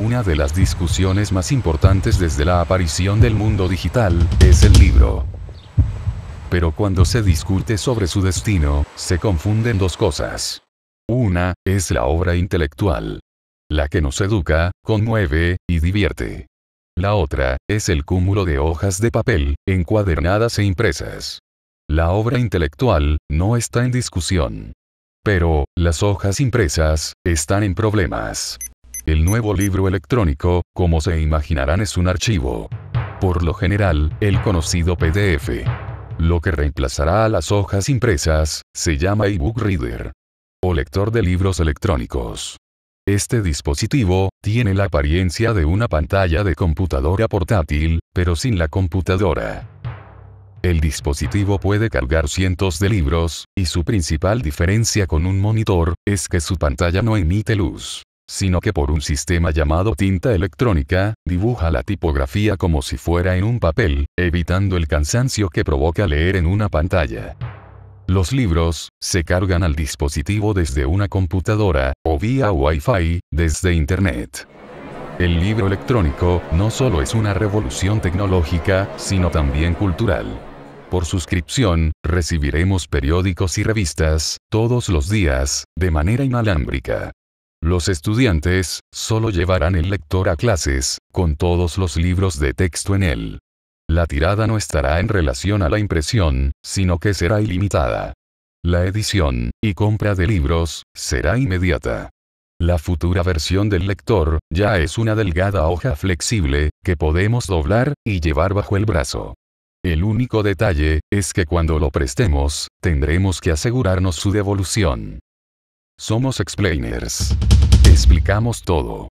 Una de las discusiones más importantes desde la aparición del mundo digital es el libro. Pero cuando se discute sobre su destino, se confunden dos cosas. Una, es la obra intelectual. La que nos educa, conmueve, y divierte. La otra, es el cúmulo de hojas de papel, encuadernadas e impresas. La obra intelectual, no está en discusión. Pero, las hojas impresas, están en problemas. El nuevo libro electrónico, como se imaginarán, es un archivo. Por lo general, el conocido PDF. Lo que reemplazará a las hojas impresas, se llama eBook Reader. O lector de libros electrónicos. Este dispositivo tiene la apariencia de una pantalla de computadora portátil, pero sin la computadora. El dispositivo puede cargar cientos de libros, y su principal diferencia con un monitor es que su pantalla no emite luz sino que por un sistema llamado tinta electrónica, dibuja la tipografía como si fuera en un papel, evitando el cansancio que provoca leer en una pantalla. Los libros se cargan al dispositivo desde una computadora, o vía Wi-Fi, desde Internet. El libro electrónico no solo es una revolución tecnológica, sino también cultural. Por suscripción, recibiremos periódicos y revistas, todos los días, de manera inalámbrica. Los estudiantes solo llevarán el lector a clases, con todos los libros de texto en él. La tirada no estará en relación a la impresión, sino que será ilimitada. La edición y compra de libros será inmediata. La futura versión del lector ya es una delgada hoja flexible, que podemos doblar y llevar bajo el brazo. El único detalle es que cuando lo prestemos, tendremos que asegurarnos su devolución. Somos explainers. explicamos todo.